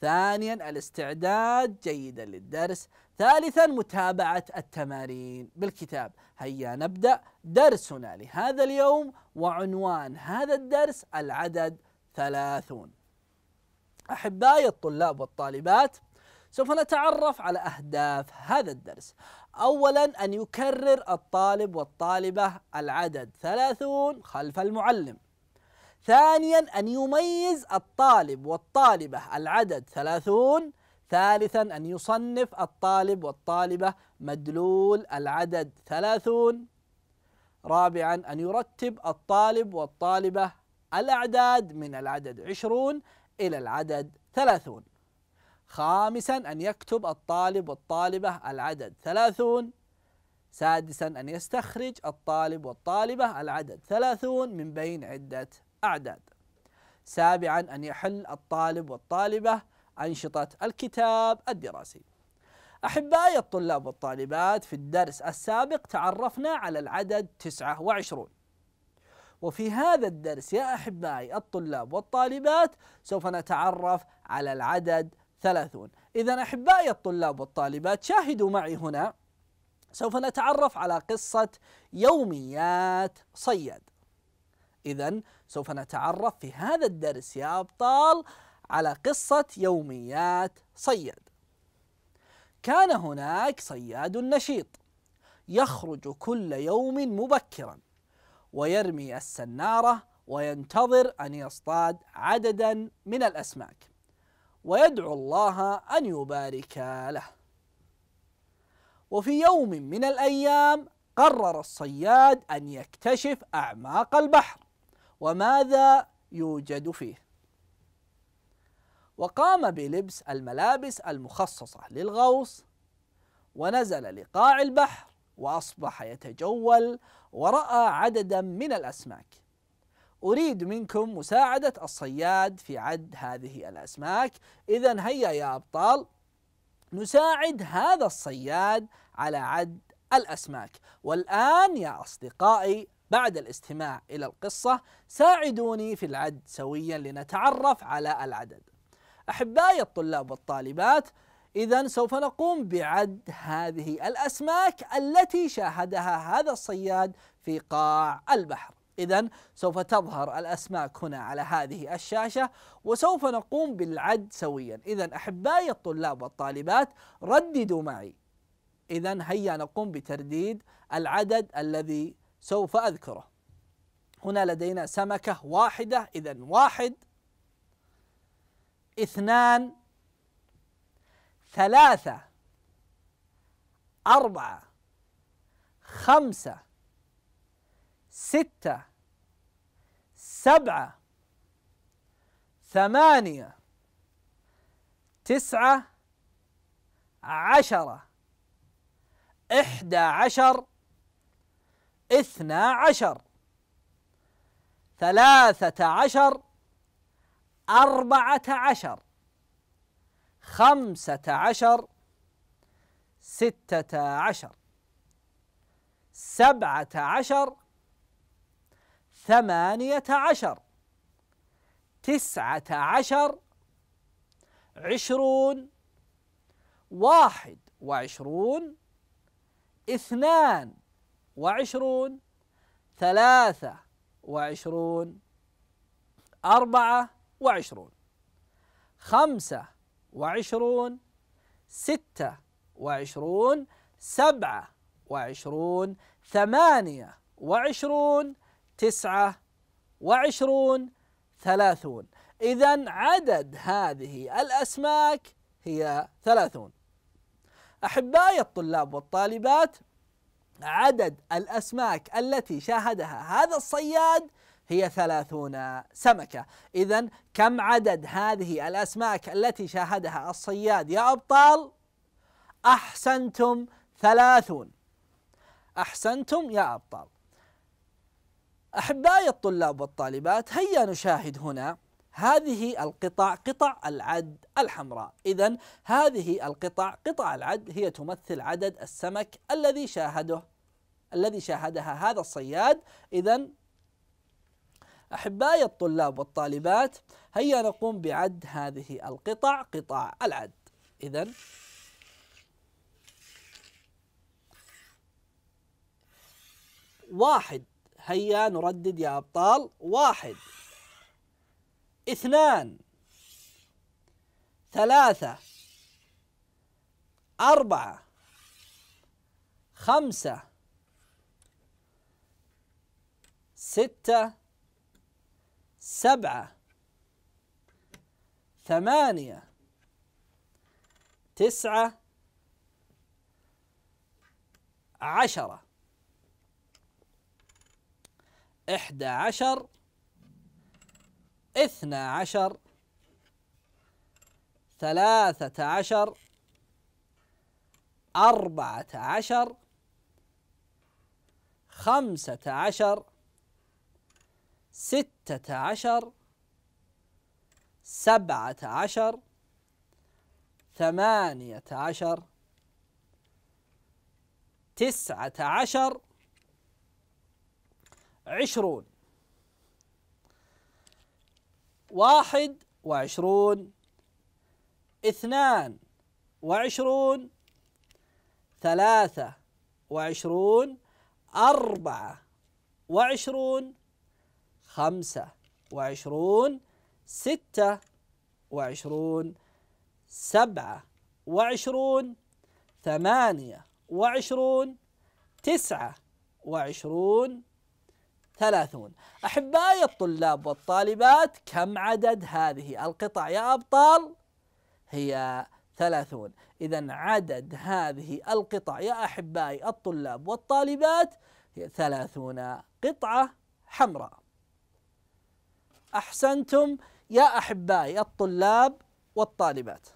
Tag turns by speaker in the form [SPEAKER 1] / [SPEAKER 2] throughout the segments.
[SPEAKER 1] ثانيا الاستعداد جيدا للدرس ثالثا متابعة التمارين بالكتاب هيا نبدأ درسنا لهذا اليوم وعنوان هذا الدرس العدد ثلاثون أحبائي الطلاب والطالبات سوف نتعرف على أهداف هذا الدرس أولا أن يكرر الطالب والطالبة العدد ثلاثون خلف المعلم ثانيا أن يميز الطالب والطالبة العدد ثلاثون ثالثا أن يصنف الطالب والطالبة مدلول العدد ثلاثون رابعا أن يرتب الطالب والطالبة الأعداد من العدد عشرون إلى العدد ثلاثون خامسا أن يكتب الطالب والطالبة العدد ثلاثون سادسا أن يستخرج الطالب والطالبة العدد ثلاثون من بين عدة أعداد سابعا أن يحل الطالب والطالبة أنشطة الكتاب الدراسي أحبائي الطلاب والطالبات في الدرس السابق تعرفنا على العدد 29 وفي هذا الدرس يا أحبائي الطلاب والطالبات سوف نتعرف على العدد 30 إذا أحبائي الطلاب والطالبات شاهدوا معي هنا سوف نتعرف على قصة يوميات صياد إذا سوف نتعرف في هذا الدرس يا أبطال على قصة يوميات صياد كان هناك صياد نشيط يخرج كل يوم مبكرا ويرمي السنارة وينتظر أن يصطاد عددا من الأسماك ويدعو الله أن يبارك له وفي يوم من الأيام قرر الصياد أن يكتشف أعماق البحر وماذا يوجد فيه وقام بلبس الملابس المخصصة للغوص ونزل لقاع البحر وأصبح يتجول ورأى عددا من الأسماك أريد منكم مساعدة الصياد في عد هذه الأسماك إذا هيا يا أبطال نساعد هذا الصياد على عد الأسماك والآن يا أصدقائي بعد الاستماع إلى القصة ساعدوني في العد سويا لنتعرف على العدد أحبائي الطلاب والطالبات إذا سوف نقوم بعد هذه الأسماك التي شاهدها هذا الصياد في قاع البحر إذا سوف تظهر الأسماك هنا على هذه الشاشة وسوف نقوم بالعد سويا إذا أحبائي الطلاب والطالبات رددوا معي إذا هيا نقوم بترديد العدد الذي سوف أذكره هنا لدينا سمكة واحدة إذا واحد اثنان ثلاثة أربعة خمسة ستة سبعة ثمانية تسعة عشرة إحدى عشر اثنا عشر ثلاثة عشر أربعة عشر خمسة عشر ستة عشر سبعة عشر ثمانية عشر تسعة عشر عشرون واحد وعشرون اثنان وعشرون ثلاثة وعشرون أربعة وعشرون خمسة وعشرون ستة وعشرون سبعة وعشرون ثمانية وعشرون تسعة وعشرون ثلاثون إذا عدد هذه الأسماك هي ثلاثون أحبائي الطلاب والطالبات عدد الأسماك التي شاهدها هذا الصياد هي ثلاثون سمكة إذا كم عدد هذه الأسماك التي شاهدها الصياد يا أبطال أحسنتم ثلاثون أحسنتم يا أبطال أحبائي الطلاب والطالبات هيا نشاهد هنا هذه القطع قطع العد الحمراء إذا هذه القطع قطع العد هي تمثل عدد السمك الذي شاهده الذي شاهدها هذا الصياد إذا أحبائي الطلاب والطالبات هيا نقوم بعد هذه القطع قطع العد إذا واحد هيا نردد يا أبطال واحد اثنان ثلاثة أربعة خمسة ستة سبعة ثمانية تسعة عشرة إحدى عشر اثنا عشر ثلاثة عشر أربعة عشر خمسة عشر ستة عشر سبعة عشر ثمانية عشر تسعة عشر عشرون واحد وعشرون اثنان وعشرون ثلاثة وعشرون أربعة وعشرون خمسة وعشرون ستة وعشرون سبعة وعشرون ثمانية وعشرون تسعة وعشرون ثلاثون أحبائي الطلاب والطالبات كم عدد هذه القطع يا أبطال؟ هي ثلاثون إذا عدد هذه القطع يا أحبائي الطلاب والطالبات هي ثلاثون قطعة حمراء أحسنتم يا أحبائي الطلاب والطالبات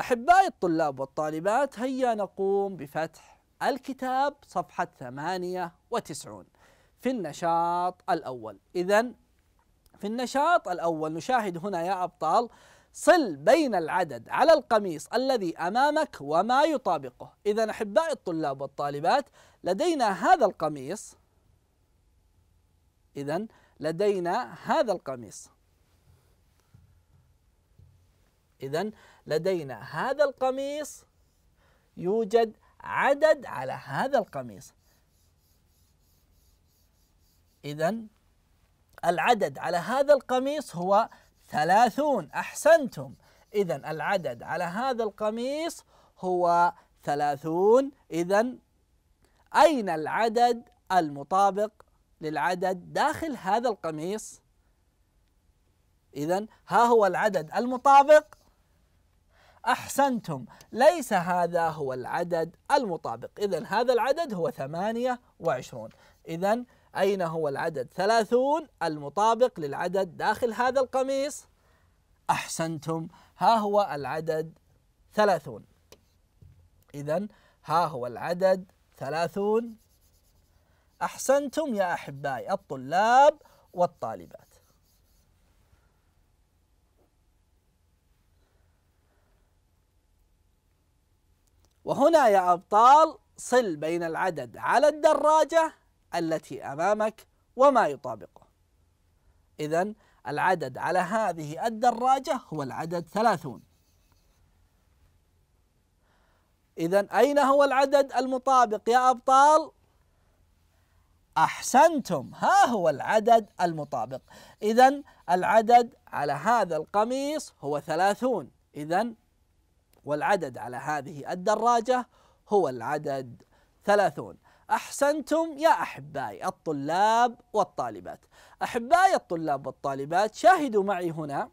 [SPEAKER 1] أحبائي الطلاب والطالبات هيا نقوم بفتح الكتاب صفحة 98 في النشاط الأول إذا في النشاط الأول نشاهد هنا يا أبطال صل بين العدد على القميص الذي أمامك وما يطابقه إذا أحبائي الطلاب والطالبات لدينا هذا القميص إذا لدينا هذا القميص إذا لدينا هذا القميص يوجد عدد على هذا القميص إذا العدد على هذا القميص هو ثلاثون أحسنتم إذا العدد على هذا القميص هو ثلاثون إذا أين العدد المطابق للعدد داخل هذا القميص إذا ها هو العدد المطابق أحسنتم ليس هذا هو العدد المطابق إذا هذا العدد هو 28 إذا أين هو العدد 30 المطابق للعدد داخل هذا القميص أحسنتم ها هو العدد 30 إذا ها هو العدد 30 أحسنتم يا أحبائي الطلاب والطالبات وهنا يا أبطال صل بين العدد على الدراجة التي أمامك وما يطابقه إذا العدد على هذه الدراجة هو العدد ثلاثون إذا أين هو العدد المطابق يا أبطال؟ أحسنتم ها هو العدد المطابق إذا العدد على هذا القميص هو ثلاثون إذا والعدد على هذه الدراجة هو العدد ثلاثون أحسنتم يا أحبائي الطلاب والطالبات أحبائي الطلاب والطالبات شاهدوا معي هنا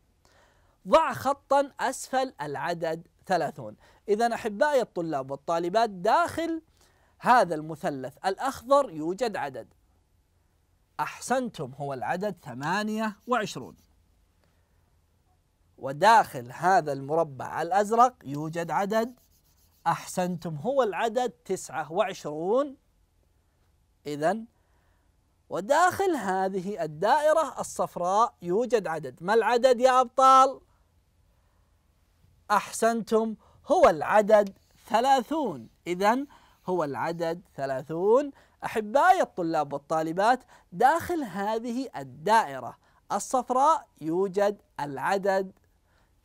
[SPEAKER 1] ضع خطا أسفل العدد ثلاثون إذا أحبائي الطلاب والطالبات داخل هذا المثلث الأخضر يوجد عدد أحسنتم هو العدد ثمانية وعشرون وداخل هذا المربع الأزرق يوجد عدد أحسنتم هو العدد 29 إذا وداخل هذه الدائرة الصفراء يوجد عدد ما العدد يا أبطال؟ أحسنتم هو العدد 30 إذا هو العدد 30 أحبائي الطلاب والطالبات داخل هذه الدائرة الصفراء يوجد العدد